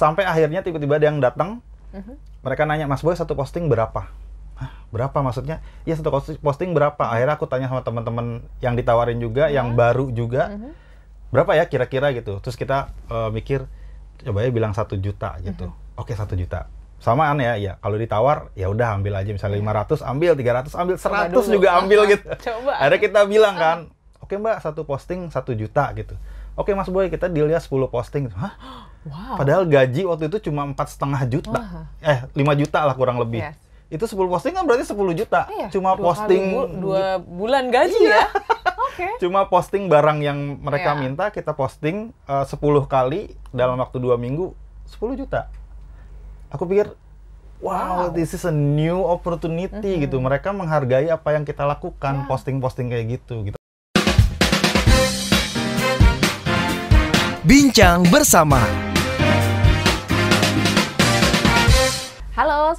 sampai akhirnya tiba-tiba ada yang datang uh mhm. -huh. mereka nanya mas boy satu posting berapa berapa maksudnya ya satu posting berapa akhirnya aku tanya sama teman-teman yang ditawarin juga uh-huh. yang mhm. baru juga uh mhm. -huh. berapa ya kira-kira gitu terus kita uh, mikir coba ya bilang satu juta gitu uh -huh. oke satu juta samaan ya ya kalau ditawar ya udah ambil aja misalnya iya. lima ratus ambil tiga ratus ambil seratus juga ambil gitu coba akhirnya kita bilang kan oke mbak satu posting satu juta gitu oke mas boy kita deal ya sepuluh posting hah Wow. Padahal gaji waktu itu cuma empat setengah juta, Wah. eh 5 juta lah kurang lebih. Yes. Itu 10 posting kan berarti 10 juta. Iya, cuma dua posting bu dua bulan gaji iya. ya. okay. Cuma posting barang yang mereka yeah. minta kita posting eh, uh, 10 kali dalam waktu dua minggu 10 juta. Aku pikir wow, wow. this is a new opportunity mm -hmm. gitu. Mereka menghargai apa yang kita lakukan, iya. posting-posting yeah. kayak gitu gitu. Bincang bersama.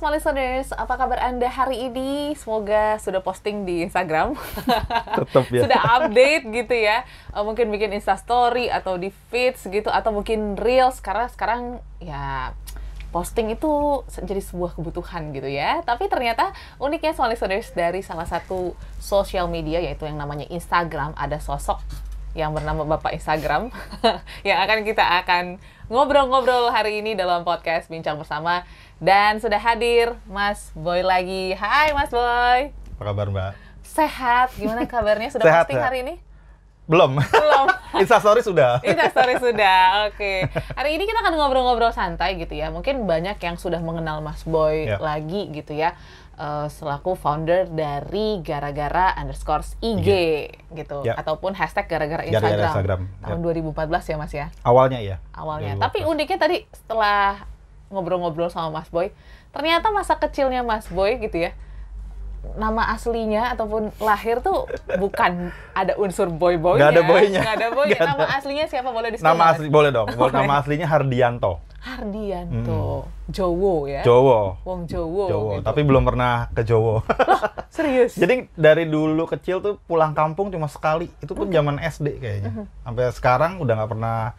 Asma listeners, apa kabar Anda hari ini? Semoga sudah posting di Instagram. Tetap ya. sudah update gitu ya. Eh, mungkin bikin Insta story atau di feeds gitu atau mungkin reels karena sekarang ya posting itu jadi sebuah kebutuhan gitu ya. Tapi ternyata uniknya soal listeners dari salah satu social media yaitu yang namanya Instagram ada sosok yang bernama Bapak Instagram yang akan kita akan ngobrol-ngobrol hari ini dalam podcast Bincang Bersama dan sudah hadir Mas Boy lagi. Hai Mas Boy. Apa kabar Mbak? Sehat. Gimana kabarnya? Sudah sehat, posting sehat. hari ini? Belum. Belum. Instastory sudah. Instastory sudah. Oke. Okay. Hari ini kita akan ngobrol-ngobrol santai gitu ya. Mungkin banyak yang sudah mengenal Mas Boy yep. Ya. lagi gitu ya. Uh, selaku founder dari gara-gara underscore IG yeah. gitu yeah. ataupun hashtag gara-gara Instagram, Instagram. tahun yeah. Ya. 2014 ya Mas ya awalnya ya awalnya 2014. tapi uniknya tadi setelah ngobrol-ngobrol sama Mas Boy ternyata masa kecilnya Mas Boy gitu ya nama aslinya ataupun lahir tuh bukan ada unsur boy boy nggak ada boynya nggak ada boy gak nama ada. aslinya siapa boleh disebut nama asli boleh dong boleh. nama aslinya Hardianto Hardianto hmm. Jowo ya Jowo Wong Jowo Jowo gitu. tapi belum pernah ke Jowo Loh, serius jadi dari dulu kecil tuh pulang kampung cuma sekali itu pun zaman okay. SD kayaknya mhm. sampai sekarang udah nggak pernah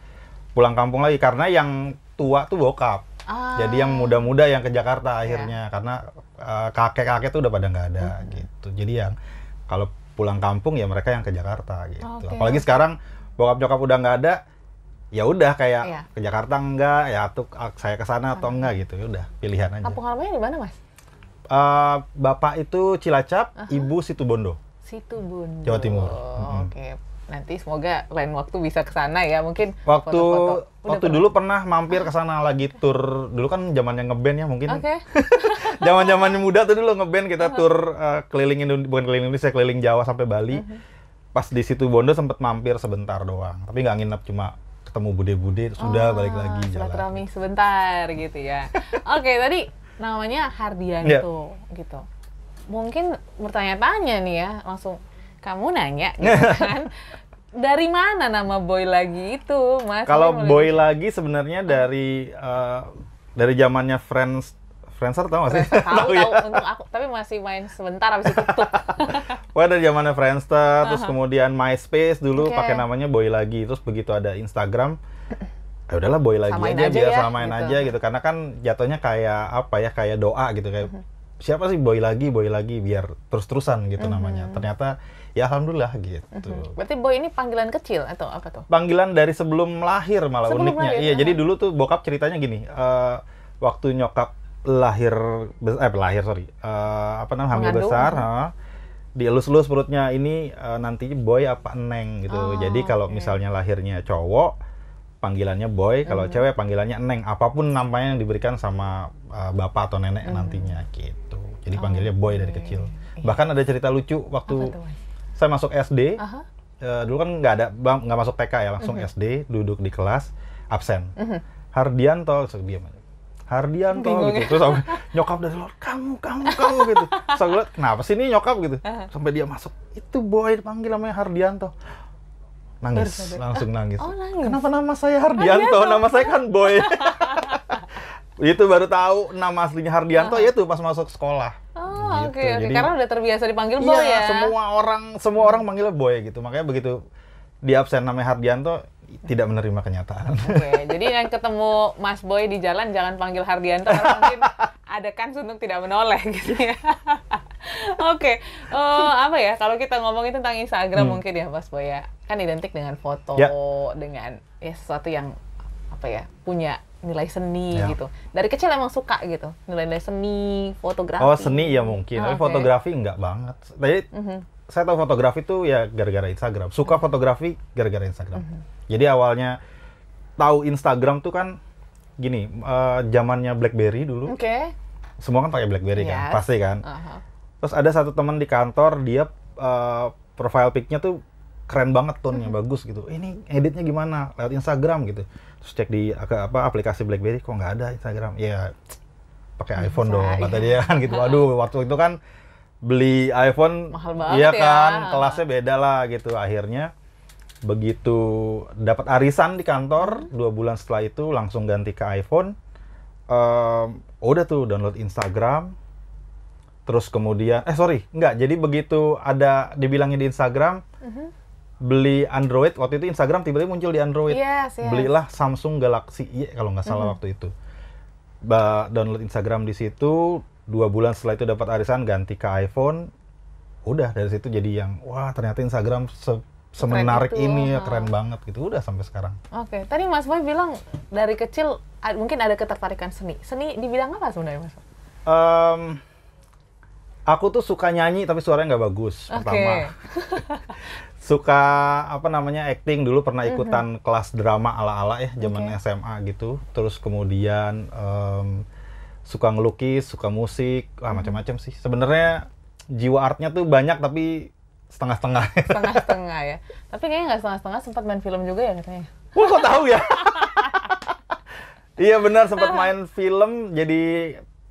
pulang kampung lagi karena yang tua tuh bokap Ah. Jadi yang muda-muda yang ke Jakarta iya. akhirnya yeah. karena eh, kakek-kakek uh, tuh udah pada nggak ada hmm. gitu. Jadi yang kalau pulang kampung ya mereka yang ke Jakarta gitu. Okay. Apalagi sekarang bokap nyokap udah nggak ada, ya udah kayak yeah. ke Jakarta enggak, ya tuh ah, saya ke sana atau hmm. enggak gitu. Ya udah pilihan aja. Kampung halamannya di mana, Mas? Uh, bapak itu Cilacap, uh -huh. ibu Situbondo. Situbondo. Jawa Timur. Mm -hmm nanti semoga lain waktu bisa ke sana ya mungkin waktu foto -foto. waktu pernah? dulu pernah mampir ke sana lagi tur dulu kan zamannya ngeband ya mungkin ya. okay. zaman zaman muda tuh dulu ngeband kita uh-huh. tur uh, keliling Indonesia bukan keliling Indonesia keliling Jawa sampai Bali uh -huh. pas di situ Bondo sempat mampir sebentar doang tapi nggak nginep cuma ketemu bude-bude sudah oh, balik lagi jalan sebentar gitu ya oke okay, tadi namanya Hardian yeah. tuh gitu mungkin bertanya-tanya nih ya langsung kamu nanya gitu kan dari mana nama boy lagi itu mas kalau boy lagi, lagi sebenarnya dari uh, dari zamannya friends Friendster tau gak sih? Tau, tahu, oh, ya? untung aku, tapi masih main sebentar abis itu tutup. Wah dari zamannya Friendster, uh-huh. terus kemudian MySpace dulu okay. pakai namanya Boy lagi, terus begitu ada Instagram, ya udahlah Boy lagi samain aja, aja biar ya, samain gitu. aja gitu, karena kan jatuhnya kayak apa ya, kayak doa gitu kayak uh-huh. siapa sih Boy lagi, Boy lagi, biar terus terusan gitu uh-huh. namanya. Ternyata ya alhamdulillah gitu. Uh-huh. Berarti boy ini panggilan kecil atau apa tuh? Panggilan dari sebelum lahir malah sebelum uniknya. Lahir, iya, uh-huh. jadi dulu tuh bokap ceritanya gini, uh, waktu nyokap lahir eh lahir sorry, uh, apa namanya hamil besar, uh, dielus-elus perutnya ini uh, nanti boy apa neng gitu. Oh, jadi kalau okay. misalnya lahirnya cowok panggilannya boy, kalau hmm cewek panggilannya neng. Apapun namanya yang diberikan sama uh, bapak atau nenek hmm nantinya gitu. Jadi oh, panggilnya boy okay. dari kecil. Bahkan ada cerita lucu waktu saya masuk SD, uh-huh. Eh, uh, dulu kan nggak ada nggak masuk TK ya, langsung uh-huh. Mhm. SD, duduk di kelas, absen. Uh-huh. Hardianto, diam aja. Hardianto gitu. Ya. Terus aku, nyokap dari luar, kamu, kamu, kamu gitu. saya aku lihat, kenapa sih ini nyokap gitu. Sampai dia masuk, itu boy panggil namanya Hardianto. Nangis, langsung ah, nangis. Oh, nangis. Kenapa nama saya Hardianto? Hardianto. Nama saya kan boy. itu baru tahu nama aslinya Hardianto, uh ya tuh pas masuk sekolah. Oh, oke gitu. okay, okay. Jadi, karena udah terbiasa dipanggil boy iya, ya. semua orang semua orang manggil boy gitu. Makanya begitu di absen namanya Hardianto tidak menerima kenyataan. Oke, jadi yang ketemu Mas Boy di jalan jangan panggil Hardianto mungkin ada kan untuk tidak menoleh gitu ya. oke, okay. uh, eh, apa ya kalau kita ngomongin tentang Instagram hmm. mungkin ya Mas Boy ya. Kan identik dengan foto, ya. dengan ya sesuatu yang apa ya, punya nilai seni ya. gitu. Dari kecil emang suka gitu, nilai-nilai seni, fotografi. Oh, seni ya mungkin, oh, tapi okay. fotografi enggak banget. tapi mm -hmm. saya tahu fotografi itu ya gara-gara Instagram. Suka mhm. fotografi gara-gara Instagram. Mm -hmm. Jadi awalnya tahu Instagram tuh kan gini, uh, zamannya BlackBerry dulu. Oke. Okay. Semua kan pakai BlackBerry kan, yes. kan, pasti kan. Uh -huh. Terus ada satu teman di kantor, dia uh, profile pic tuh keren banget, tone-nya mm -hmm. bagus gitu. Eh, ini editnya gimana? Lewat Instagram gitu terus cek di apa aplikasi BlackBerry kok nggak ada Instagram ya pakai iPhone dong kata iya. dia kan gitu aduh waktu itu kan beli iPhone mahal banget iya ya. kan ya. kelasnya beda lah gitu akhirnya begitu dapat arisan di kantor hmm. dua bulan setelah itu langsung ganti ke iPhone um, udah tuh download Instagram terus kemudian eh sorry nggak jadi begitu ada dibilangnya di Instagram uh mm-hmm. -huh beli Android waktu itu Instagram tiba-tiba muncul di Android. Yes, yes. Belilah Samsung Galaxy Y kalau nggak salah mm -hmm. waktu itu. Ba download Instagram di situ, dua bulan setelah itu dapat arisan ganti ke iPhone. Udah dari situ jadi yang wah ternyata Instagram se semenarik keren ini ya keren banget gitu. Udah sampai sekarang. Oke, okay. tadi Mas Boy bilang dari kecil mungkin ada ketertarikan seni. Seni dibilang apa sebenarnya Mas? Um, aku tuh suka nyanyi tapi suaranya nggak bagus okay. pertama suka apa namanya acting dulu pernah mhm. ikutan mm-hmm. kelas drama ala-ala ya zaman okay. SMA gitu terus kemudian um, suka ngelukis suka musik mm-hmm. ah, mhm. macam-macam sih sebenarnya jiwa artnya tuh banyak tapi setengah-setengah setengah-setengah ya tapi kayaknya nggak setengah-setengah sempat main film juga ya katanya wah kok tahu ya iya benar sempat main film jadi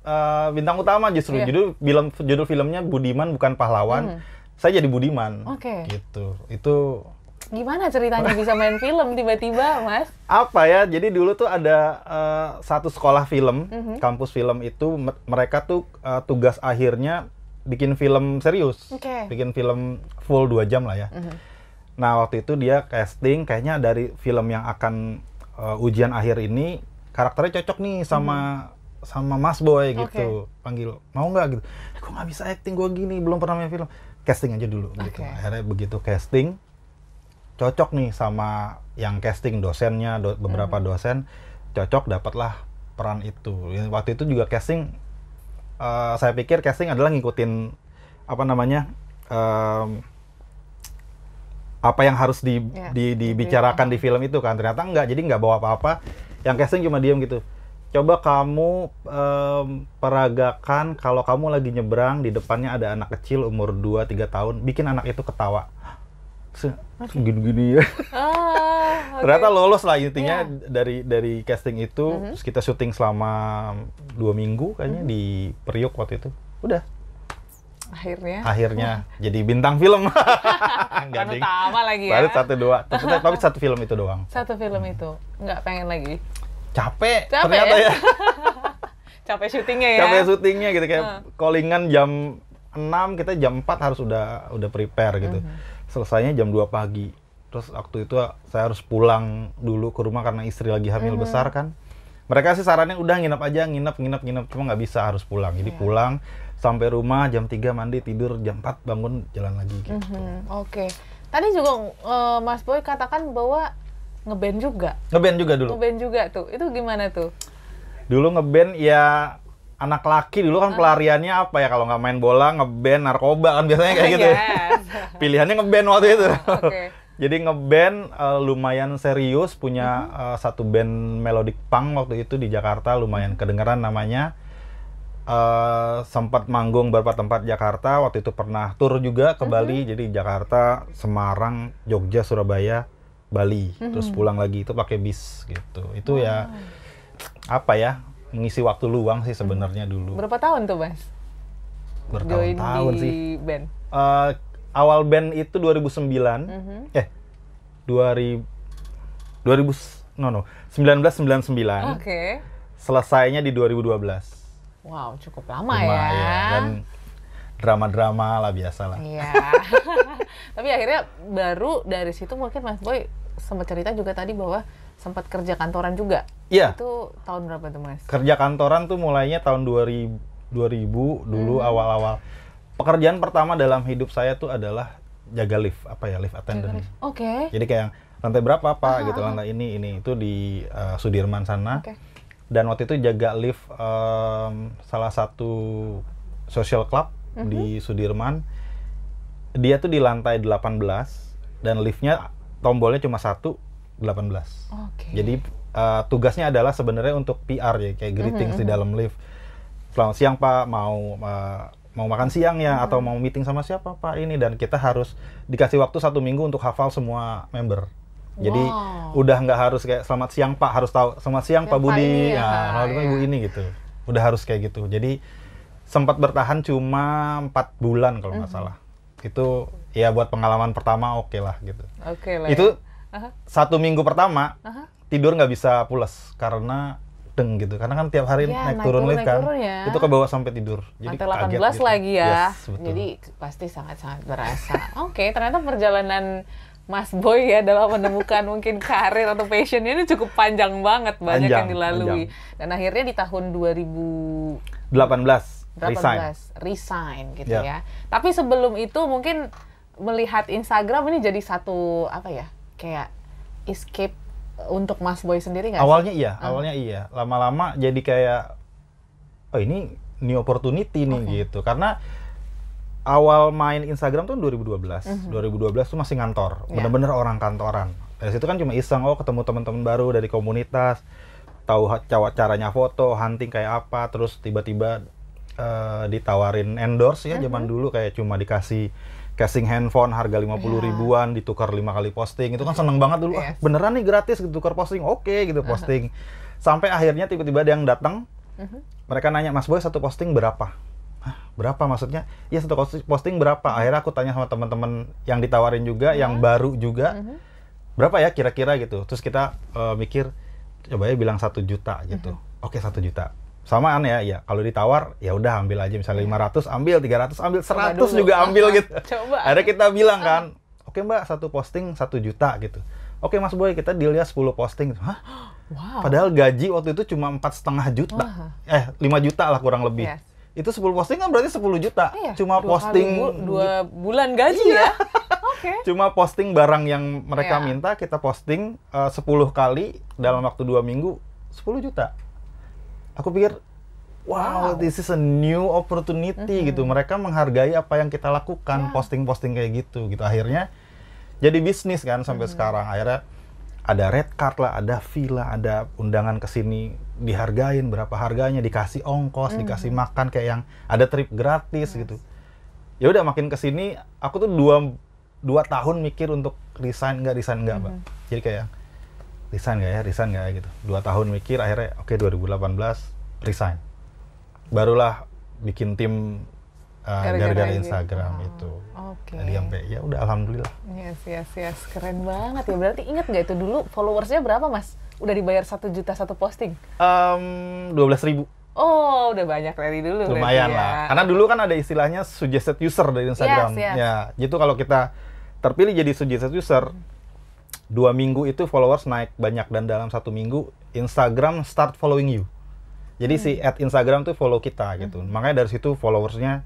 uh, bintang utama justru yeah. judul film judul filmnya Budiman bukan pahlawan mm-hmm saya jadi Budiman. Oke. Okay. Gitu. Itu gimana ceritanya bisa main film tiba-tiba, Mas? Apa ya? Jadi dulu tuh ada uh, satu sekolah film, mm-hmm. kampus film itu mereka tuh uh, tugas akhirnya bikin film serius. Okay. Bikin film full dua jam lah ya. Mm-hmm. Nah, waktu itu dia casting kayaknya dari film yang akan uh, ujian akhir ini karakternya cocok nih sama mm-hmm sama Mas Boy gitu okay. panggil mau nggak gitu, gue nggak bisa acting gue gini belum pernah main film casting aja dulu okay. gitu. Akhirnya begitu casting cocok nih sama yang casting dosennya do, beberapa hmm. dosen cocok dapatlah peran itu. Ya, waktu itu juga casting uh, saya pikir casting adalah ngikutin apa namanya um, apa yang harus di, yeah. di, dibicarakan yeah. di film itu kan ternyata enggak jadi enggak bawa apa-apa yang casting cuma diem gitu coba kamu um, peragakan kalau kamu lagi nyebrang di depannya ada anak kecil umur 2 3 tahun, bikin anak itu ketawa. Gini-gini ya. Oh, okay. Ternyata lolos lah intinya yeah. dari dari casting itu. Mm -hmm. Terus kita syuting selama dua minggu kayaknya mm -hmm. di Periuk waktu itu. Udah. Akhirnya. Akhirnya oh. jadi bintang film. Enggak utama lagi ya. Baru satu dua. Tapi, satu film itu doang. Satu film itu. Nggak pengen lagi capek, capek ternyata ya. ya. capek syutingnya ya. Capek syutingnya gitu kayak uh. callingan jam 6 kita jam 4 harus udah udah prepare gitu. Uh -huh. Selesainya jam 2 pagi. Terus waktu itu saya harus pulang dulu ke rumah karena istri lagi hamil uh -huh. besar kan. Mereka sih sarannya udah nginep aja, nginep, nginep, nginep. Cuma nggak bisa, harus pulang. Jadi yeah. pulang, sampai rumah jam 3 mandi, tidur, jam 4 bangun, jalan lagi gitu. Mm -hmm. Oke. Okay. Tadi juga uh, Mas Boy katakan bahwa ngeband juga. Ngeband juga dulu. Ngeband juga tuh. Itu gimana tuh? Dulu ngeband ya anak laki dulu kan ah. pelariannya apa ya kalau nggak main bola ngeband narkoba kan biasanya kayak gitu. ya. Pilihannya ngeband waktu itu. Okay. Jadi ngeband uh, lumayan serius punya uh, satu band melodic punk waktu itu di Jakarta lumayan kedengeran namanya. Uh, sempat manggung beberapa tempat Jakarta waktu itu pernah tur juga ke mm-hmm. Bali uh-huh. jadi Jakarta Semarang Jogja Surabaya Bali hmm. terus pulang lagi itu pakai bis gitu itu ya wow. ya apa ya mengisi waktu luang sih sebenarnya dulu berapa tahun tuh mas bertahun-tahun sih band uh, awal band itu 2009 hmm. eh 2000 2000 no no 1999 oke okay. selesainya di 2012 Wow, cukup lama ya. ya. Dan drama-drama lah biasa lah. Iya. Tapi akhirnya baru dari situ mungkin Mas Boy sempat cerita juga tadi bahwa sempat kerja kantoran juga. Iya. Itu tahun berapa tuh Mas? Kerja kantoran tuh mulainya tahun 2000 2000 dulu awal hmm. awal-awal. Pekerjaan pertama dalam hidup saya tuh adalah jaga lift, apa ya, lift attendant. Oke. Okay. Jadi kayak lantai berapa Pak Aha. gitu, lantai ini ini itu di uh, Sudirman sana. Okay. Dan waktu itu jaga lift um, salah satu social club mm -hmm. di mhm. Sudirman. Dia tuh di lantai 18 dan liftnya tombolnya cuma satu 18 okay. jadi uh, tugasnya adalah sebenarnya untuk PR ya kayak greeting mm -hmm. di mm-hmm. dalam lift selamat siang pak mau uh, mau makan siang ya hmm. atau mm-hmm. mau meeting sama siapa pak ini dan kita harus dikasih waktu satu minggu untuk hafal semua member jadi wow. udah nggak harus kayak selamat siang pak harus tahu selamat siang pak Budi ya, selamat ya. ibu ini gitu udah harus kayak gitu jadi sempat bertahan cuma empat bulan kalau nggak hmm. salah itu ya buat pengalaman pertama oke okay lah gitu. Oke okay lah. Itu ya. satu minggu pertama uh tidur nggak bisa pulas karena deng gitu karena kan tiap hari ya, naik, naik turun lift kan turun ya. itu ke bawah sampai tidur jadi Mantel 18 gitu. lagi ya yes, jadi pasti sangat sangat berasa oke okay, ternyata perjalanan Mas Boy ya dalam menemukan mungkin karir atau passionnya ini cukup panjang banget banyak panjang, yang dilalui panjang. dan akhirnya di tahun 2018 18 resign resign gitu yeah. ya tapi sebelum itu mungkin melihat Instagram ini jadi satu apa ya kayak escape untuk Mas Boy sendiri nggak? Awalnya sih? iya, hmm. awalnya iya. Lama-lama jadi kayak oh ini new opportunity nih okay. gitu. Karena awal main Instagram tuh 2012. Mm -hmm. 2012 tuh masih ngantor, yeah. bener-bener orang kantoran. Dari situ kan cuma iseng oh ketemu teman-teman baru dari komunitas, tahu caranya foto, hunting kayak apa, terus tiba-tiba uh, ditawarin endorse ya mm -hmm. zaman dulu kayak cuma dikasih casing handphone harga 50 yeah. Iya. ribuan ditukar lima kali posting itu kan iya. seneng banget dulu yes. ah, iya. beneran nih gratis ditukar gitu, posting oke okay, gitu posting uh -huh. sampai akhirnya tiba-tiba ada yang datang uh mhm. -huh. mereka nanya mas boy satu posting berapa berapa maksudnya ya satu posting berapa akhirnya aku tanya sama teman-teman yang ditawarin juga uh -huh. yang baru juga uh mhm. -huh. berapa ya kira-kira gitu terus kita uh, mikir coba ya bilang satu juta gitu uh mhm. -huh. oke okay, satu juta samaan ya ya kalau ditawar ya udah ambil aja misalnya iya. lima ratus ambil 300 ambil 100 dulu, juga ambil gitu coba ada kita bilang kan oke mbak satu posting satu juta gitu oke mas boy kita deal ya 10 posting gitu. Hah? Wow. padahal gaji waktu itu cuma empat setengah juta Wah. eh 5 juta lah kurang lebih yes. itu 10 posting kan berarti 10 juta iya, cuma dua posting bu dua bulan gaji iya. ya okay. cuma posting barang yang mereka yeah. minta kita posting eh, uh, 10 kali dalam waktu dua minggu 10 juta aku pikir wow, wow. this is a new opportunity mm -hmm. gitu mereka menghargai apa yang kita lakukan posting-posting yeah. kayak gitu gitu akhirnya jadi bisnis kan sampai mm -hmm. sekarang akhirnya ada red card lah ada villa ada undangan ke sini dihargain berapa harganya dikasih ongkos mm -hmm. dikasih makan kayak yang ada trip gratis yes. gitu ya udah makin ke sini aku tuh dua dua tahun mikir untuk resign nggak resign nggak mm -hmm. mbak mm-hmm. jadi kayak resign gak ya resign gak ya gitu dua tahun mikir akhirnya oke okay, 2018 resign barulah bikin tim eh, gara-gara uh, Instagram gitu. itu. Oke. Okay. sampai ya udah alhamdulillah. Yes yes yes keren banget ya berarti ingat gak itu dulu followersnya berapa mas? Udah dibayar satu juta satu posting? Um, dua ribu. Oh udah banyak dari dulu. Lumayan ya. lah. Karena dulu kan ada istilahnya suggested user dari Instagram. Yes, yes. Ya. Itu kalau kita terpilih jadi suggested user, dua minggu itu followers naik banyak dan dalam satu minggu Instagram start following you. Jadi hmm. si at Instagram tuh follow kita hmm. gitu. Hmm. Makanya dari situ followersnya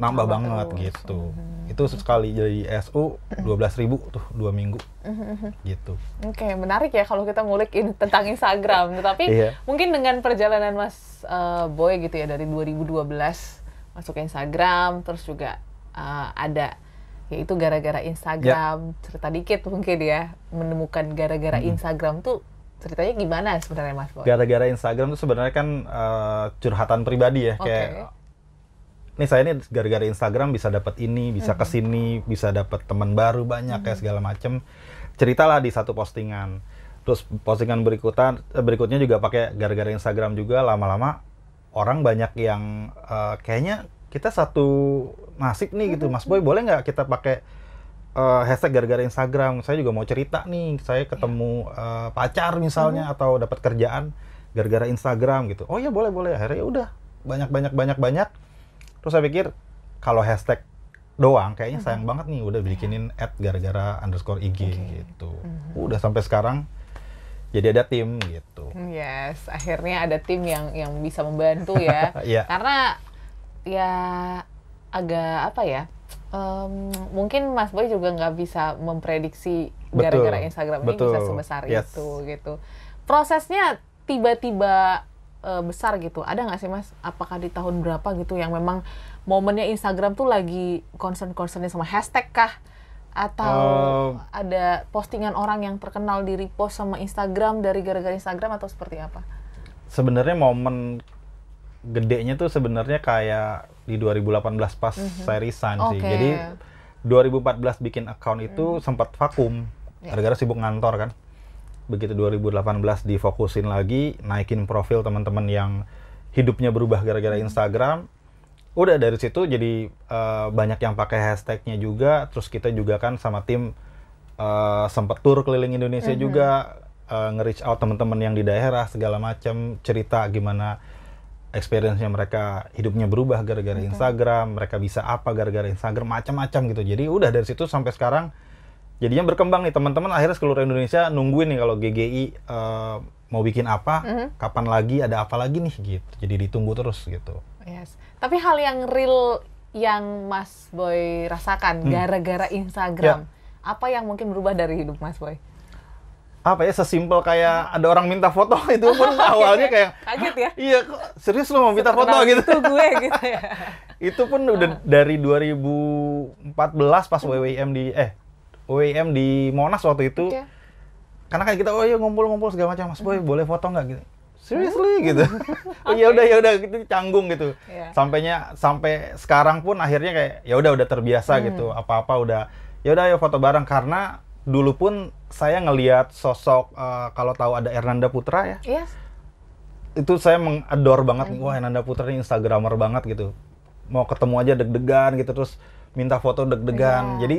nambah oh, banget terus. gitu. Hmm. Itu sekali jadi SU 12 ribu tuh dua minggu hmm. gitu. Oke okay, menarik ya kalau kita ngulik in, tentang Instagram. tapi yeah. mungkin dengan perjalanan Mas uh, Boy gitu ya dari 2012 masuk ke Instagram terus juga uh, ada itu gara-gara Instagram. Ya. Cerita dikit mungkin ya menemukan gara-gara hmm. Instagram tuh ceritanya gimana sebenarnya Mas Boy? Gara-gara Instagram tuh sebenarnya kan uh, curhatan pribadi ya okay. kayak ini saya ini gara-gara Instagram bisa dapat ini, bisa hmm. kesini, bisa dapat teman baru banyak hmm. kayak segala macem. Ceritalah di satu postingan. Terus postingan berikutan eh, berikutnya juga pakai gara-gara Instagram juga lama-lama orang banyak yang uh, kayaknya kita satu nasib nih gitu Mas Boy boleh nggak kita pakai uh, hashtag gara-gara Instagram saya juga mau cerita nih saya ketemu uh, pacar misalnya hmm. atau dapat kerjaan gara-gara Instagram gitu oh ya boleh boleh akhirnya ya udah banyak banyak banyak banyak terus saya pikir kalau hashtag doang kayaknya hmm. sayang hmm. banget nih udah bikinin ad iya. gara-gara underscore IG okay. gitu hmm. udah sampai sekarang jadi ada tim gitu yes akhirnya ada tim yang yang bisa membantu ya yeah. karena ya agak apa ya um, mungkin Mas Boy juga nggak bisa memprediksi gara-gara Instagram ini bisa sebesar yes. itu gitu prosesnya tiba-tiba uh, besar gitu ada nggak sih Mas apakah di tahun berapa gitu yang memang momennya Instagram tuh lagi concern-concernnya sama hashtag kah atau um, ada postingan orang yang terkenal di repost sama Instagram dari gara-gara Instagram atau seperti apa? Sebenarnya momen gedenya tuh sebenarnya kayak di 2018 pas mm -hmm. saya resign okay. sih. Jadi 2014 bikin account itu mm. sempat vakum iya. gara-gara yeah. sibuk ngantor kan. Begitu 2018 difokusin lagi, naikin profil teman-teman yang hidupnya berubah gara-gara mhm. Instagram. Udah dari situ jadi uh, banyak yang pakai hashtagnya juga. Terus kita juga kan sama tim uh, eh, sempat tur keliling Indonesia mm -hmm. juga uh, nge-reach out teman-teman yang di daerah segala macam cerita gimana experience-nya mereka hidupnya berubah gara-gara Instagram, mereka bisa apa gara-gara Instagram, macam-macam gitu. Jadi udah dari situ sampai sekarang jadinya berkembang nih teman-teman akhirnya seluruh Indonesia nungguin nih kalau GGI uh, eh, mau bikin apa, mm -hmm. kapan lagi, ada apa lagi nih gitu. Jadi ditunggu terus gitu. Yes. Tapi hal yang real yang Mas Boy rasakan hmm. gara-gara hmm. Instagram, yeah. apa yang mungkin berubah dari hidup Mas Boy? apa ya sesimpel kayak ada orang minta foto itu pun awalnya ya? kayak kaget ya iya kok serius lo mau minta foto gitu itu gue gitu ya itu pun udah nah. dari 2014 pas WWM di eh WWM di Monas waktu itu okay. karena kan kita oh iya ngumpul-ngumpul segala macam mas boy boleh foto nggak gitu seriously gitu oh, ya udah ya udah gitu canggung gitu yeah. sampainya sampai sekarang pun akhirnya kayak ya udah udah terbiasa hmm. gitu apa-apa udah ya udah ayo foto bareng karena dulu pun saya ngelihat sosok uh, kalau tahu ada Ernanda Putra ya. Yes. Iya. Itu saya mengador banget nih, iya. wah Ernanda Putra ini instagramer banget gitu. Mau ketemu aja deg-degan gitu terus minta foto deg-degan. Yeah. Jadi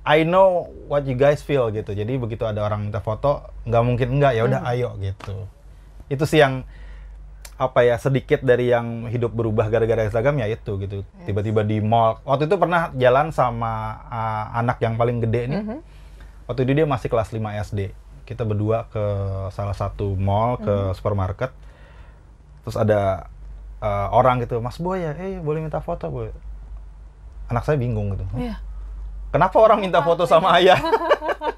I know what you guys feel gitu. Jadi begitu ada orang minta foto, nggak mungkin nggak ya udah hmm. ayo gitu. Itu sih yang apa ya sedikit dari yang hidup berubah gara-gara Instagram ya itu gitu. Tiba-tiba yes. di mall. Waktu itu pernah jalan sama uh, anak yang paling gede nih. Mm -hmm waktu itu dia masih kelas 5 SD kita berdua ke salah satu mall ke hmm. supermarket terus ada uh, orang gitu mas boy ya eh boleh minta foto boy anak saya bingung gitu yeah. kenapa orang minta foto sama ayah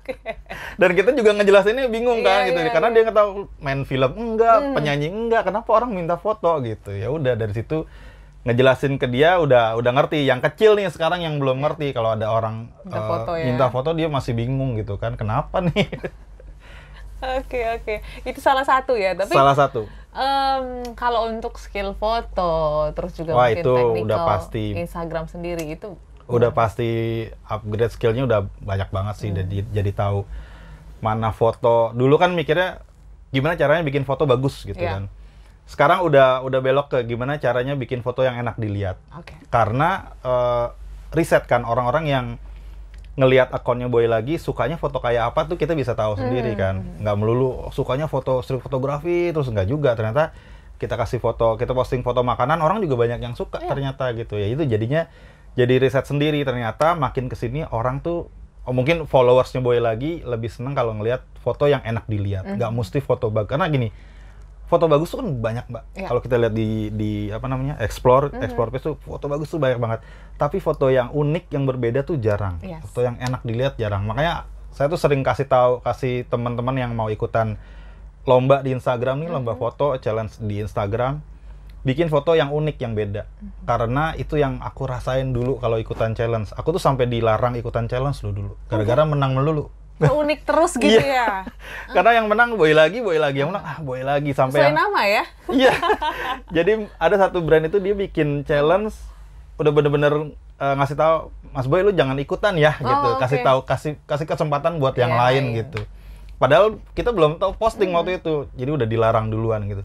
dan kita juga ngejelasinnya bingung iya, kan gitu yeah, karena yeah. dia nggak tahu main film enggak hmm. penyanyi enggak kenapa orang minta foto gitu ya udah dari situ ngejelasin ke dia udah udah ngerti yang kecil nih sekarang yang belum ngerti kalau ada orang minta, uh, foto, ya? minta foto dia masih bingung gitu kan kenapa nih Oke oke, okay. itu salah satu ya. Tapi salah satu. Um, kalau untuk skill foto, terus juga Wah, mungkin itu udah pasti Instagram sendiri itu. Udah hmm. pasti upgrade skillnya udah banyak banget sih. Hmm. Jadi jadi tahu mana foto. Dulu kan mikirnya gimana caranya bikin foto bagus gitu yeah. kan sekarang udah udah belok ke gimana caranya bikin foto yang enak dilihat. Okay. Karena uh, riset kan orang-orang yang ngelihat akunnya boy lagi sukanya foto kayak apa tuh kita bisa tahu sendiri hmm. kan nggak melulu sukanya foto street fotografi terus nggak juga ternyata kita kasih foto kita posting foto makanan orang juga banyak yang suka yeah. ternyata gitu ya itu jadinya jadi riset sendiri ternyata makin kesini orang tuh oh, mungkin followersnya boy lagi lebih seneng kalau ngelihat foto yang enak dilihat hmm. nggak mm. mesti foto bag karena gini foto bagus tuh kan banyak mbak. Yeah. Kalau kita lihat di di apa namanya explore mm -hmm. explore page tuh foto bagus tuh banyak banget. Tapi foto yang unik yang berbeda tuh jarang. Yes. Foto yang enak dilihat jarang. Makanya saya tuh sering kasih tahu kasih teman-teman yang mau ikutan lomba di Instagram nih mm -hmm. lomba mhm. foto challenge di Instagram bikin foto yang unik yang beda mm -hmm. karena itu yang aku rasain dulu kalau ikutan challenge aku tuh sampai dilarang ikutan challenge dulu dulu gara-gara oh. menang melulu unik terus gitu iya. ya. Karena yang menang boy lagi, boy lagi, yang menang ah boy lagi sampai yang... nama ya. Iya. Jadi ada satu brand itu dia bikin challenge udah bener-bener uh, ngasih tahu Mas Boy lu jangan ikutan ya oh, gitu. Okay. Kasih tahu kasih kasih kesempatan buat yang iya, lain yeah. gitu. Padahal kita belum tahu posting mm. waktu itu. Jadi udah dilarang duluan gitu.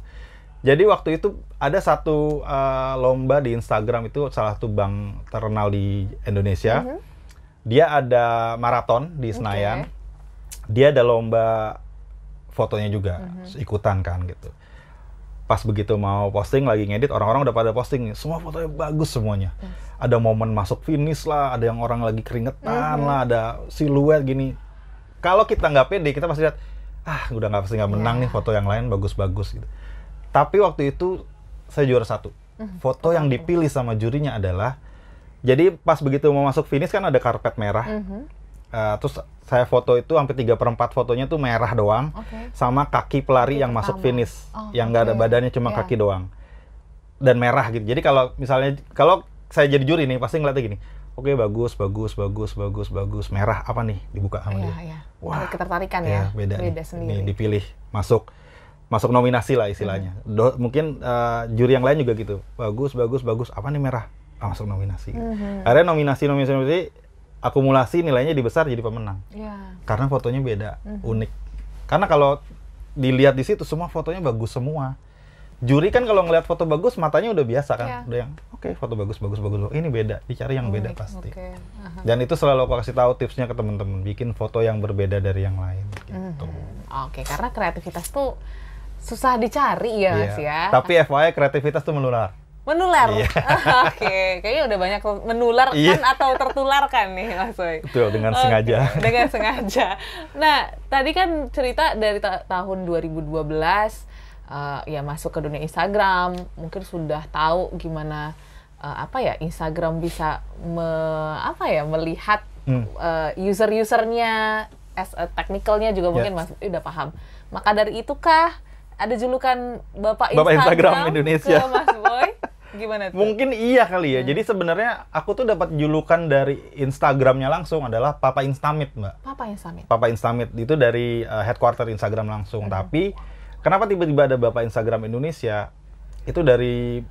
Jadi waktu itu ada satu uh, lomba di Instagram itu salah satu bank terkenal di Indonesia. Mm -hmm. Dia ada maraton di Senayan. Okay dia ada lomba fotonya juga mm-hmm. ikutan kan gitu pas begitu mau posting lagi ngedit orang-orang udah pada posting semua fotonya bagus semuanya yes. ada momen masuk finish lah ada yang orang lagi keringetan mm-hmm. lah mhm. ada siluet gini kalau kita nggak pede kita pasti lihat ah udah nggak pasti nggak menang yeah. nih foto yang lain bagus-bagus gitu tapi waktu itu saya juara satu mhm. foto yang dipilih sama jurinya adalah jadi pas begitu mau masuk finish kan ada karpet merah mm-hmm uh, terus saya foto itu hampir tiga perempat fotonya tuh merah doang okay. sama kaki pelari yang pertama. masuk finish oh, yang nggak okay. ada badannya cuma yeah. kaki doang dan merah gitu jadi kalau misalnya kalau saya jadi juri nih pasti ngeliatnya gini oke okay, bagus bagus bagus bagus bagus merah apa nih dibuka sama yeah, dia yeah. wah Ada ketertarikan ya, ya beda, beda sendiri nih, dipilih masuk masuk nominasi lah istilahnya mm Do, mungkin uh, juri yang lain juga gitu bagus bagus bagus apa nih merah ah, masuk nominasi mm -hmm. akhirnya nominasi nominasi nominasi akumulasi nilainya dibesar jadi pemenang. Yeah. Karena fotonya beda, mm-hmm. unik. Karena kalau dilihat di situ semua fotonya bagus semua. Juri kan kalau ngelihat foto bagus matanya udah biasa kan, yeah. udah yang oke okay, foto bagus bagus bagus. Oh, ini beda, dicari yang unik. beda pasti. Okay. Uh-huh. Dan itu selalu aku kasih tahu tipsnya ke teman-teman, bikin foto yang berbeda dari yang lain. Gitu. Mm-hmm. Oke, okay, karena kreativitas tuh susah dicari ya, yeah. Mas iya. ya. Tapi FYI kreativitas tuh menular menular. Iya. Oke, okay. kayaknya udah banyak menular iya. kan iya. atau tertularkan nih Mas Boy. Betul, dengan okay. sengaja. Dengan sengaja. Nah, tadi kan cerita dari ta tahun 2012 uh, eh, ya masuk ke dunia Instagram, mungkin sudah tahu gimana uh, apa ya Instagram bisa me, apa ya melihat hmm. uh, user-usernya as a technicalnya juga mungkin yes. Mas udah paham. Maka dari itu kah ada julukan Bapak, Bapak Instagram, Instagram Indonesia ke Mas Boy? Gimana tuh? Mungkin iya kali ya. Hmm. Jadi sebenarnya aku tuh dapat julukan dari Instagramnya langsung adalah Papa Instamit, Mbak. Papa Instamit. Papa Instamit itu dari uh, headquarter Instagram langsung. Hmm. Tapi kenapa tiba-tiba ada Bapak Instagram Indonesia? Itu dari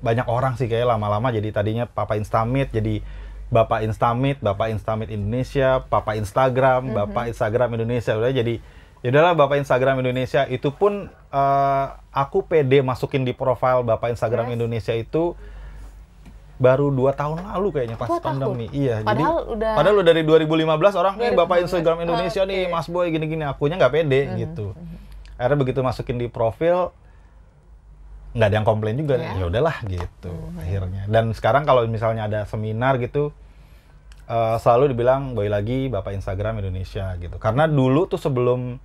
banyak orang sih kayak lama-lama jadi tadinya Papa Instamit jadi Bapak Instamit, Bapak Instamit Indonesia, Papa Instagram, hmm. Bapak Instagram Indonesia udah jadi Ya adalah Bapak Instagram Indonesia itu pun uh, aku PD masukin di profile Bapak Instagram yes. Indonesia itu baru dua tahun lalu kayaknya pas Buat pandemi. Aku. Iya, padahal jadi udah padahal udah dari 2015 orang nih eh, Bapak Instagram Indonesia okay. nih Mas Boy gini-gini akunya nggak pede -hmm. gitu. Akhirnya begitu masukin di profil nggak ada yang komplain juga. Yeah. Ya udahlah gitu -hmm. akhirnya. Dan sekarang kalau misalnya ada seminar gitu uh, selalu dibilang Boy lagi Bapak Instagram Indonesia gitu. Karena dulu tuh sebelum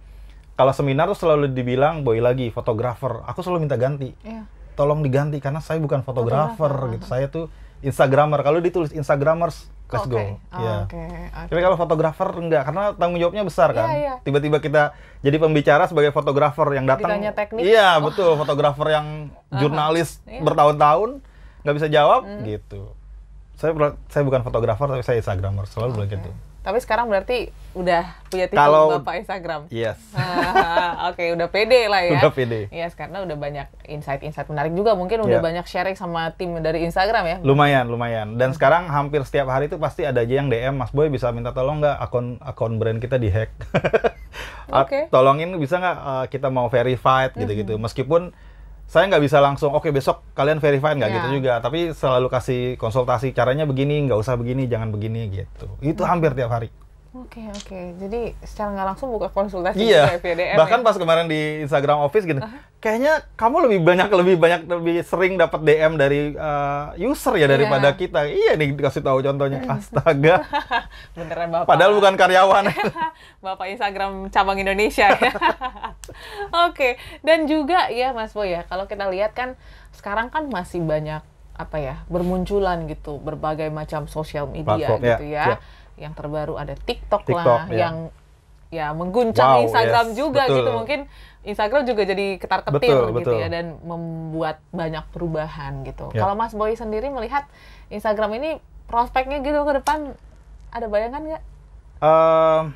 kalau seminar tuh selalu dibilang boy lagi fotografer aku selalu minta ganti yeah. tolong diganti karena saya bukan fotografer, gitu saya tuh instagramer kalau ditulis instagramers let's go oh, yeah. okay. okay. tapi kalau fotografer enggak karena tanggung jawabnya besar iya, kan yeah, yeah. tiba-tiba kita jadi pembicara sebagai fotografer yang datang iya oh. betul fotografer yang jurnalis uh -huh. yeah. bertahun-tahun nggak bisa jawab mm. gitu saya saya bukan fotografer tapi saya instagramer selalu okay. bilang gitu. Tapi sekarang berarti udah punya tiga Kalau, Bapak Instagram. Yes. Ah, oke, okay, udah pede lah ya. Udah pede. Yes, karena udah banyak insight-insight menarik juga. Mungkin udah iya. banyak sharing sama tim dari Instagram ya. Lumayan, lumayan. Dan sekarang hampir setiap hari itu pasti ada aja yang DM, Mas Boy bisa minta tolong nggak akun akun brand kita dihack. Oke. okay. Tolongin bisa nggak uh, kita mau verified gitu-gitu. -hmm. Meskipun saya nggak bisa langsung oke okay, besok kalian verify nggak yeah. gitu juga tapi selalu kasih konsultasi caranya begini nggak usah begini jangan begini gitu itu hampir tiap hari Oke okay, oke, okay. jadi secara nggak langsung buka konsultasi iya. via ya? DM. Bahkan ya? pas kemarin di Instagram Office gini, uh -huh. kayaknya kamu lebih banyak lebih banyak lebih sering dapat DM dari uh, user ya iya. daripada yeah. kita. Iya nih dikasih tahu contohnya. Iya. Astaga. Beneran bapak. Padahal bukan karyawan. bapak Instagram cabang Indonesia. ya. oke, okay. dan juga ya Mas Boy ya, kalau kita lihat kan sekarang kan masih banyak apa ya bermunculan gitu berbagai macam sosial media Platform, ya. gitu ya. ya yang terbaru ada TikTok, TikTok lah ya. yang ya mengguncang wow, Instagram yes, juga gitu. betul. gitu mungkin Instagram juga jadi ketar ketir betul, gitu ya, betul. ya dan membuat banyak perubahan gitu. Ya. Kalau Mas Boy sendiri melihat Instagram ini prospeknya gitu ke depan ada bayangan nggak? Uh,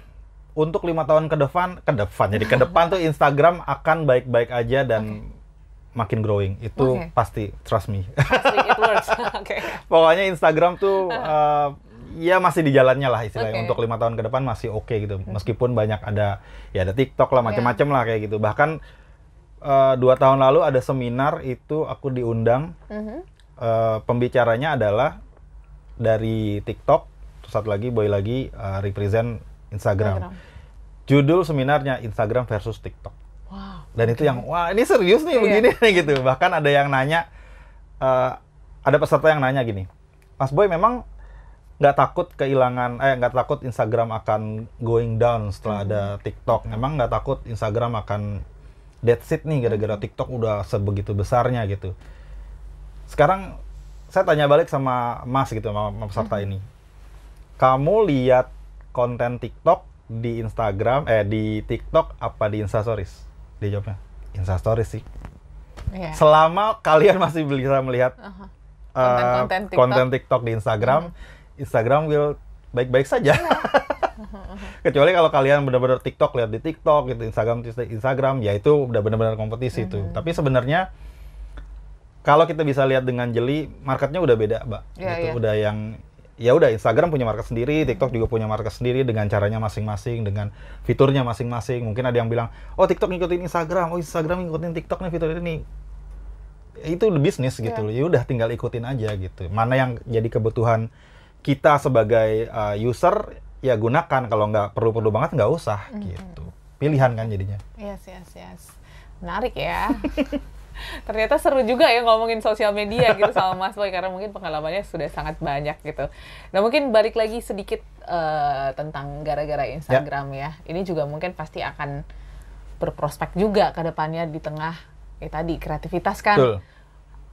untuk lima tahun ke depan ke depan jadi ke depan tuh Instagram akan baik baik aja dan okay makin growing itu okay. pasti trust me. Pasti it works. okay. Pokoknya Instagram tuh uh, ya masih di jalannya lah istilahnya okay. untuk lima tahun ke depan masih oke okay gitu hmm. meskipun banyak ada ya ada TikTok lah ya. macam-macam yeah. lah kayak gitu bahkan uh, dua tahun lalu ada seminar itu aku diundang uh-huh. uh, pembicaranya adalah dari TikTok terus satu lagi boy lagi uh, represent Instagram. Instagram judul seminarnya Instagram versus TikTok wow, dan itu yang wah ini serius nih yeah. begini nih gitu bahkan ada yang nanya uh, ada peserta yang nanya gini Mas Boy memang nggak takut kehilangan eh nggak takut Instagram akan going down setelah ada hmm. TikTok. Emang nggak takut Instagram akan dead seat nih gara-gara TikTok udah sebegitu besarnya gitu. Sekarang saya tanya balik sama Mas gitu sama, peserta hmm. ini. Kamu lihat konten TikTok di Instagram eh di TikTok apa di Insta Stories? Dia jawabnya Insta Stories sih. Yeah. Selama kalian masih bisa melihat uh konten-konten eh, TikTok. TikTok di Instagram, hmm. Instagram will baik-baik saja. Iya. Kecuali kalau kalian benar-benar TikTok lihat di TikTok gitu, Instagram Instagram, ya itu udah benar-benar kompetisi itu. Mm -hmm. Tapi sebenarnya kalau kita bisa lihat dengan jeli, marketnya udah beda, Mbak. Yeah, itu yeah. udah yang ya udah Instagram punya market sendiri, TikTok juga punya market sendiri dengan caranya masing-masing, dengan fiturnya masing-masing. Mungkin ada yang bilang, "Oh, TikTok ngikutin Instagram, oh Instagram ngikutin TikTok nih fitur ini." Itu bisnis gitu yeah. Ya udah tinggal ikutin aja gitu. Mana yang jadi kebutuhan kita sebagai uh, user ya gunakan kalau nggak perlu-perlu banget nggak usah mm-hmm. gitu pilihan kan jadinya yes yes yes menarik ya ternyata seru juga ya ngomongin sosial media gitu sama Mas Boy karena mungkin pengalamannya sudah sangat banyak gitu. Nah mungkin balik lagi sedikit uh, tentang gara-gara ya. Instagram ya. ya. Ini juga mungkin pasti akan berprospek juga ke depannya di tengah ya tadi kreativitas kan Betul.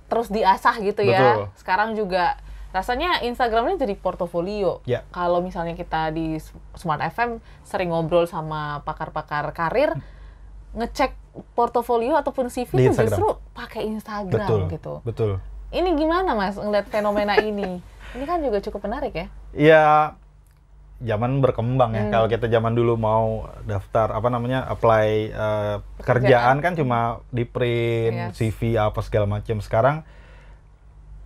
terus diasah gitu ya. Betul. ya. Sekarang juga rasanya Instagram ini jadi portofolio. Yeah. Kalau misalnya kita di Smart FM sering ngobrol sama pakar-pakar karir, hmm. ngecek portofolio ataupun CV itu justru pakai Instagram betul, gitu. Betul. Ini gimana mas ngeliat fenomena ini? Ini kan juga cukup menarik ya? Iya, zaman berkembang ya. Hmm. Kalau kita zaman dulu mau daftar apa namanya apply uh, pekerjaan kan cuma di print yes. CV apa segala macam. Sekarang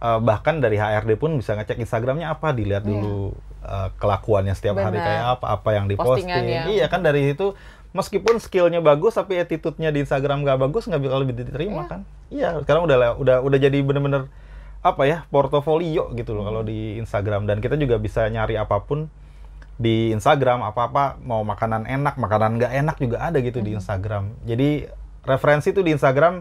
uh, bahkan dari HRD pun bisa ngecek Instagramnya apa dilihat yeah. dulu uh, kelakuannya setiap Bener. hari kayak apa apa yang diposting yang... iya kan dari itu meskipun skillnya bagus tapi attitude-nya di Instagram gak bagus nggak bakal lebih diterima yeah. kan iya sekarang udah udah udah jadi bener-bener apa ya portofolio gitu loh hmm. kalau di Instagram dan kita juga bisa nyari apapun di Instagram apa-apa mau makanan enak makanan nggak enak juga ada gitu hmm. di mhm. Instagram jadi referensi tuh di Instagram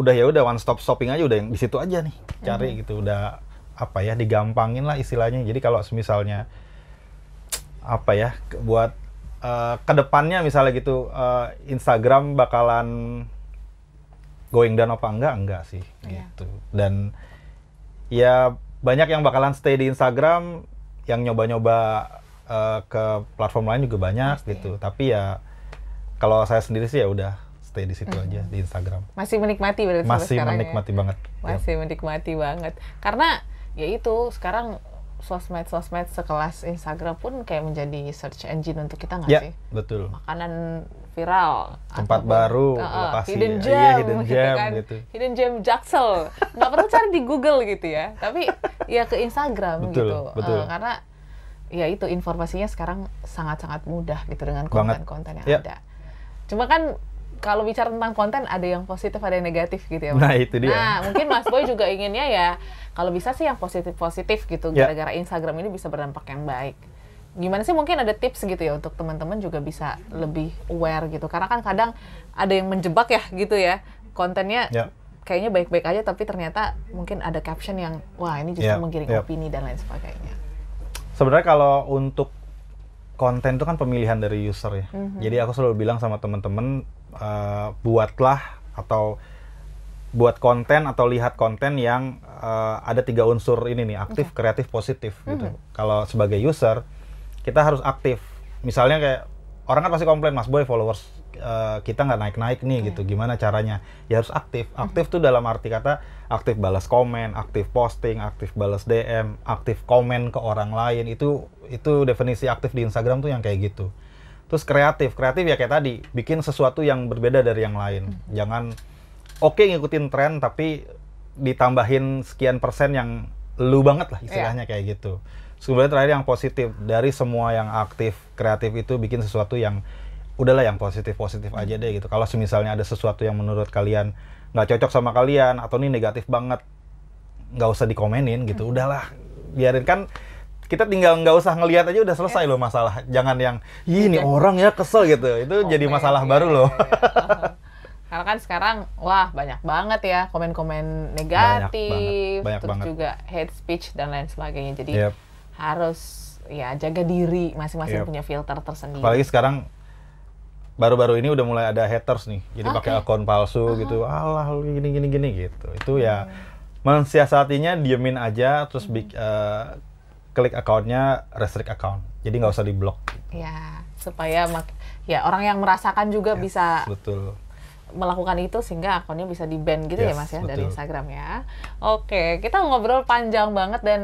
udah ya udah one stop shopping aja udah yang di situ aja nih cari hmm. gitu udah apa ya digampangin lah istilahnya jadi kalau misalnya apa ya buat uh, eh, kedepannya misalnya gitu uh, Instagram bakalan going down apa enggak enggak sih yeah. gitu dan ya banyak yang bakalan stay di Instagram yang nyoba-nyoba uh, ke platform lain juga banyak Pasti. gitu tapi ya kalau saya sendiri sih ya udah stay di situ aja di Instagram. Masih menikmati berarti Masih ya? menikmati ya? banget. Masih ya. menikmati banget. Karena ya itu sekarang sosmed-sosmed sekelas Instagram pun kayak menjadi search engine untuk kita nggak ya, sih? betul. Makanan viral. Tempat baru, uh, lokasi. Hidden iya, gem, ya, hidden gitu gem kan. gitu. Hidden gem Jaksel. nggak perlu cari di Google gitu ya. Tapi ya ke Instagram betul, gitu. Betul. Uh, karena ya itu informasinya sekarang sangat-sangat mudah gitu dengan konten-konten yang ya. ada. Cuma kan kalau bicara tentang konten ada yang positif ada yang negatif gitu ya mas. Nah itu dia. Nah mungkin Mas Boy juga inginnya ya kalau bisa sih yang positif positif gitu ya. gara-gara yeah. Instagram ini bisa berdampak yang baik. Gimana sih mungkin ada tips gitu ya untuk teman-teman juga bisa lebih aware gitu karena kan kadang ada yang menjebak ya gitu ya kontennya yeah. kayaknya baik-baik aja tapi ternyata mungkin ada caption yang wah ini justru yeah. menggiring yeah. opini dan lain sebagainya. Sebenarnya kalau untuk konten itu kan pemilihan dari user ya. Mm -hmm. Jadi aku selalu bilang sama teman-teman uh, buatlah atau buat konten atau lihat konten yang uh, ada tiga unsur ini nih aktif, okay. kreatif, positif mm -hmm. gitu. Mhm. Kalau sebagai user kita harus aktif. Misalnya kayak orang kan pasti komplain Mas Boy followers uh, kita nggak naik-naik nih okay. gitu. Gimana caranya? Ya harus aktif. Mhm. Aktif mm -hmm. tuh dalam arti kata aktif balas komen, aktif posting, aktif balas DM, aktif komen ke orang lain itu itu definisi aktif di Instagram tuh yang kayak gitu. Terus kreatif, kreatif ya kayak tadi, bikin sesuatu yang berbeda dari yang lain. Hmm. Jangan oke okay, ngikutin tren tapi ditambahin sekian persen yang lu banget lah istilahnya yeah. kayak gitu. Sebenarnya terakhir yang positif dari semua yang aktif kreatif itu bikin sesuatu yang udahlah yang positif positif aja deh gitu. Kalau misalnya ada sesuatu yang menurut kalian nggak cocok sama kalian atau ini negatif banget, nggak usah dikomenin gitu. Mm-hmm. Udahlah biarin kan kita tinggal nggak usah ngelihat aja udah selesai yeah. loh masalah. Jangan yang ini iya. orang ya kesel gitu. Itu jadi masalah yeah, baru iya, loh. Yeah. Iya. Uh-huh. Karena kan sekarang wah banyak banget ya komen-komen negatif, banyak banget. Banyak terus banget. juga hate speech dan lain sebagainya. Jadi yep. harus ya jaga diri masing-masing yep. punya filter tersendiri. Apalagi sekarang baru-baru ini udah mulai ada haters nih. Jadi okay. Ah, pakai akun palsu uh -huh. gitu. Alah gini gini gitu. Itu ya hmm. mensiasatinya diemin aja terus hmm. uh, klik accountnya restrict account. Jadi nggak usah diblok. Ya, supaya ya orang yang merasakan juga yes, bisa betul melakukan itu sehingga akunnya bisa di ban gitu ya, yes, ya mas ya betul. dari Instagram ya. Oke, kita ngobrol panjang banget dan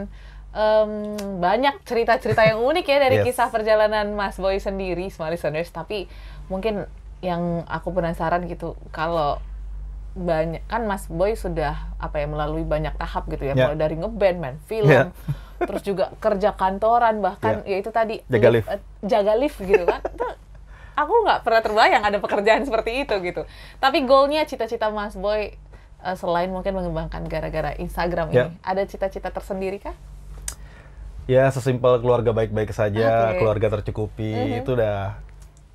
um, banyak cerita-cerita yang unik ya dari yes. kisah perjalanan Mas Boy sendiri, small listeners. Tapi mungkin yang aku penasaran gitu kalau banyak kan Mas Boy sudah apa ya melalui banyak tahap gitu ya yeah. mulai dari ngeband, main film, yeah terus juga kerja kantoran bahkan yeah. ya itu tadi jaga lift, lift. Uh, jaga lift gitu kan tuh aku nggak pernah terbayang ada pekerjaan seperti itu gitu tapi goalnya cita-cita Mas Boy uh, selain mungkin mengembangkan gara-gara Instagram yeah. ini ada cita-cita tersendiri kah? Ya sesimpel keluarga baik-baik saja, ah, okay. keluarga tercukupi mm -hmm. itu udah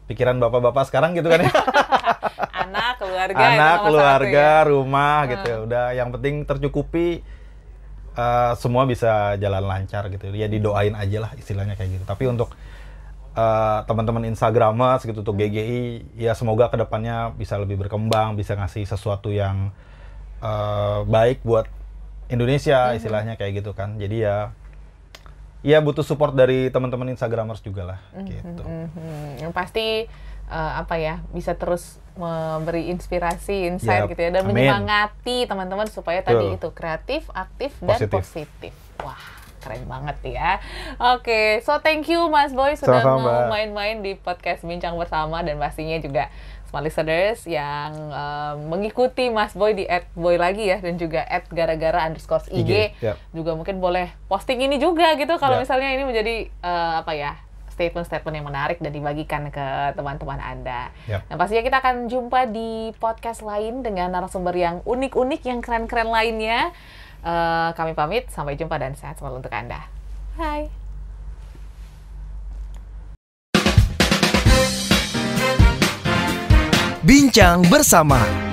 pikiran bapak-bapak sekarang gitu kan ya. anak keluarga anak keluarga ya? rumah hmm. gitu ya, ah. udah yang penting tercukupi uh, semua bisa jalan lancar gitu ya didoain aja lah istilahnya kayak gitu tapi untuk uh, teman-teman Instagramers gitu tuh GGI ya semoga kedepannya bisa lebih berkembang bisa ngasih sesuatu yang uh, baik buat Indonesia mhm. istilahnya kayak gitu kan jadi ya ya butuh support dari teman-teman Instagramers juga lah mhm, gitu mhm. yang pasti uh, apa ya bisa terus memberi inspirasi, insight yep. gitu ya dan Amin. menyemangati teman-teman supaya Tuh. tadi itu kreatif, aktif positif. dan positif. Wah, keren banget ya. Oke, okay. so thank you Mas Boy sudah Sama mau main-main di podcast Bincang Bersama dan pastinya juga smart listeners yang uh, mengikuti Mas Boy di at Boy lagi ya dan juga at gara-gara underscore IG, IG yep. juga mungkin boleh posting ini juga gitu kalau yep. misalnya ini menjadi uh, apa ya statement-statement yang menarik dan dibagikan ke teman-teman Anda. Yep. Ya. Nah, pastinya kita akan jumpa di podcast lain dengan narasumber yang unik-unik, yang keren-keren lainnya. Uh, kami pamit, sampai jumpa dan sehat selalu untuk Anda. Hai. Bincang bersama.